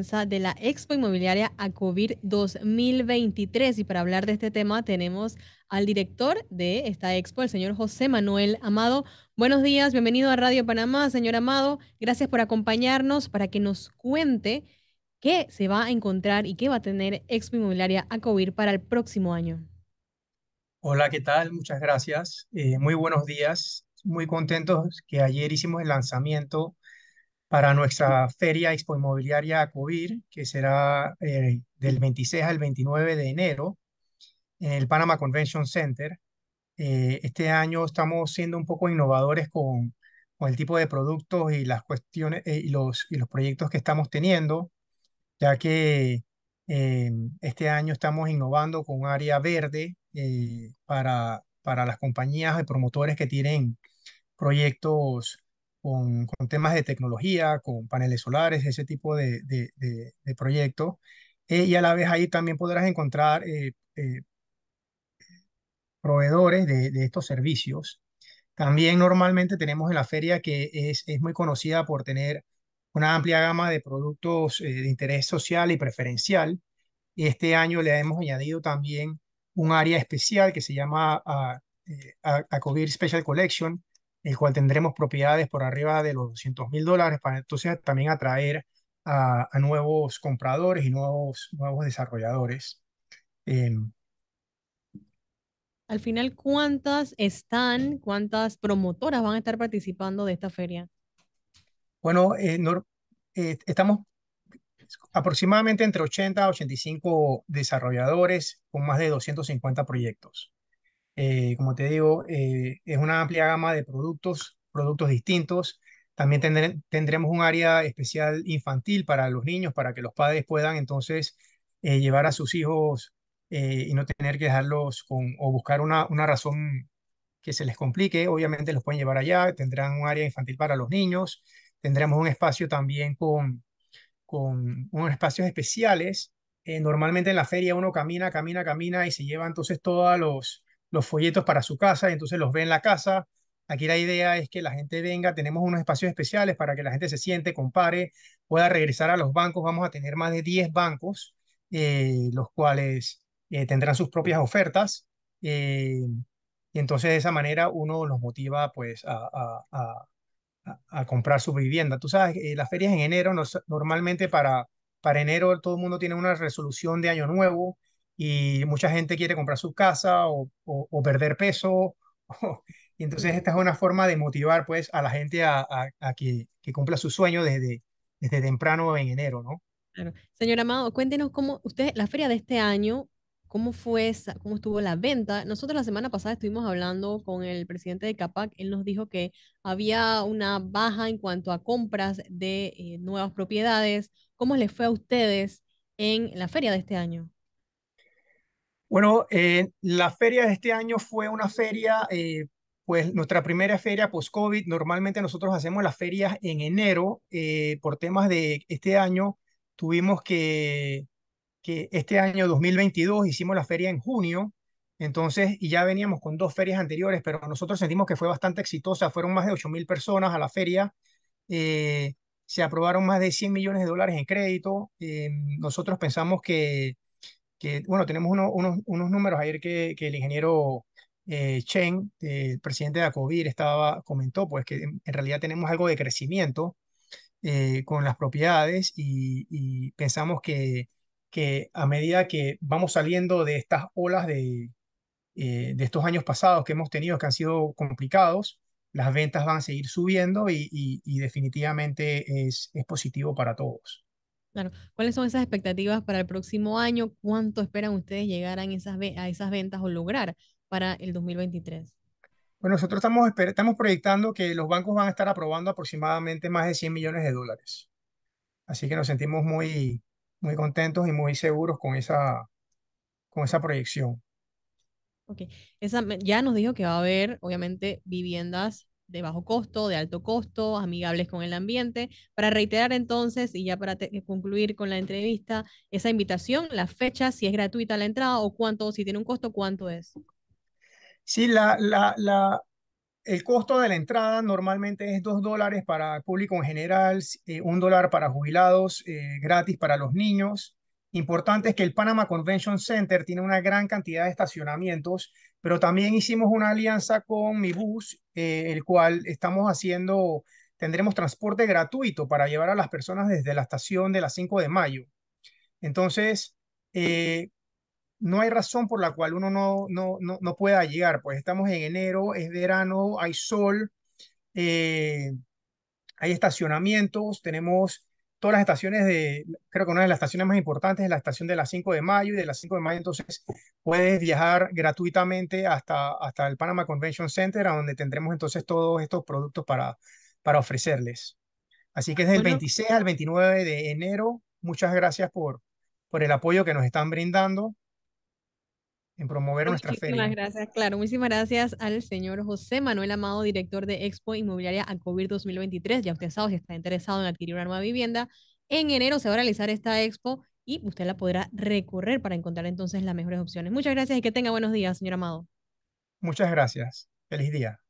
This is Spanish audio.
de la Expo Inmobiliaria a covid 2023. Y para hablar de este tema tenemos al director de esta expo, el señor José Manuel Amado. Buenos días, bienvenido a Radio Panamá, señor Amado. Gracias por acompañarnos para que nos cuente qué se va a encontrar y qué va a tener Expo Inmobiliaria a COVID para el próximo año. Hola, ¿qué tal? Muchas gracias. Eh, muy buenos días. Muy contentos que ayer hicimos el lanzamiento para nuestra feria Expo Inmobiliaria COVID, que será eh, del 26 al 29 de enero en el Panama Convention Center. Eh, este año estamos siendo un poco innovadores con, con el tipo de productos y las cuestiones eh, y, los, y los proyectos que estamos teniendo, ya que em, este año estamos innovando con un área verde para, para las compañías y promotores que tienen proyectos con, temas de tecnología, con paneles solares, ese tipo de, proyectos. Eh, y a la vez ahí también podrás encontrar eh, eh, proveedores de, estos servicios. También normalmente tenemos en la feria que es, muy conocida por tener una amplia gama de productos de interés social y preferencial. Este año le hemos añadido también un área especial que se llama ah, acobir Special Collection, el cual tendremos propiedades por arriba de los 200 mil dólares para entonces también atraer a, nuevos compradores y nuevos, nuevos desarrolladores. Em, Al final, ¿cuántas están, cuántas promotoras van a estar participando de esta feria? Bueno, eh, eh, estamos aproximadamente entre 80 a 85 desarrolladores con más de 250 proyectos. Eh, como te digo, eh, es una amplia gama de productos, productos distintos. También tendremos un área especial infantil para los niños, para que los padres puedan entonces eh, llevar a sus hijos y no tener que dejarlos con, o buscar una, una razón que se les complique. Obviamente los pueden llevar allá, tendrán un área infantil para los niños. Tendremos un espacio también con, con unos espacios especiales. normalmente en la feria uno camina, camina, camina y se lleva entonces todos los, los folletos para su casa y entonces los ve en la casa. Aquí la idea es que la gente venga, tenemos unos espacios especiales para que la gente se siente, compare, pueda regresar a los bancos. Vamos a tener más de 10 bancos, eh, los cuales eh, tendrán sus propias ofertas. Eh, y entonces de esa manera uno los motiva pues a, comprar su vivienda. Tú sabes, las ferias en enero, normalmente para, para enero todo el mundo tiene una resolución de año nuevo y mucha gente quiere comprar su casa o, o, perder peso. y entonces esta es una forma de motivar pues a la gente a, que, que, cumpla su sueño desde, desde temprano en enero, ¿no? Señor Amado, cuéntenos cómo usted, la feria de este año, cómo fue, cómo estuvo la venta. Nosotros la semana pasada estuvimos hablando con el presidente de CAPAC, él nos dijo que había una baja en cuanto a compras de eh, nuevas propiedades. ¿Cómo les fue a ustedes en la feria de este año? Bueno, eh, la feria de este año fue una feria, eh, pues nuestra primera feria post-COVID. Normalmente nosotros hacemos las ferias en enero. Eh, por temas de este año, tuvimos que, que este año 2022 hicimos la feria en junio. Entonces, y ya veníamos con dos ferias anteriores, pero nosotros sentimos que fue bastante exitosa. Fueron más de 8 mil personas a la feria. se aprobaron más de 100 millones de dólares en crédito. Em, nosotros pensamos que que bueno, tenemos unos, unos números ayer que, que el ingeniero eh, Chen, el eh, presidente de ACOVIR, estaba, comentó, pues que en, realidad tenemos algo de crecimiento eh, con las propiedades y, pensamos que, que a medida que vamos saliendo de estas olas de, eh, de estos años pasados que hemos tenido, que han sido complicados, las ventas van a seguir subiendo y, y, y definitivamente es, es positivo para todos. Claro. ¿Cuáles son esas expectativas para el próximo año? ¿Cuánto esperan ustedes llegar a esas, a esas ventas o lograr para el 2023? Bueno, pues nosotros estamos, estamos proyectando que los bancos van a estar aprobando aproximadamente más de 100 millones de dólares. Así que nos sentimos muy, muy contentos y muy seguros con esa, con esa proyección. Ok, esa, ya nos dijo que va a haber, obviamente, viviendas de bajo costo, de alto costo, amigables con el ambiente. Para reiterar entonces, y ya para eh, concluir con la entrevista, esa invitación, la fecha, si es gratuita la entrada o cuánto, si tiene un costo, cuánto es. Sí, la, el costo de la entrada normalmente es 2 dólares para público en general, eh, un dólar para jubilados, eh, gratis para los niños. Importante es que el Panama Convention Center tiene una gran cantidad de estacionamientos, pero también hicimos una alianza con Mi Bus, eh, el cual estamos haciendo, tendremos transporte gratuito para llevar a las personas desde la estación de las 5 de mayo. Entonces, eh, no hay razón por la cual uno no, no, no, no, pueda llegar, pues estamos en enero, es verano, hay sol, eh, hay estacionamientos, tenemos todas las estaciones de, creo que una de las estaciones más importantes es la estación de las 5 de mayo y de las 5 de mayo entonces puedes viajar gratuitamente hasta, hasta el Panama Convention Center, a donde tendremos entonces todos estos productos para, para ofrecerles. Así que desde el 26 al 29 de enero. Muchas gracias por, por el apoyo que nos están brindando en promover nuestra feria. Muchísimas gracias, claro. Muchísimas gracias al señor José Manuel Amado, director de Expo Inmobiliaria Acovir 2023. Ya usted sabe, si está interesado en adquirir una nueva vivienda, en enero se va a realizar esta expo y usted la podrá recorrer para encontrar entonces las mejores opciones. Muchas gracias y que tenga buenos días, señor Amado. Muchas gracias. Feliz día.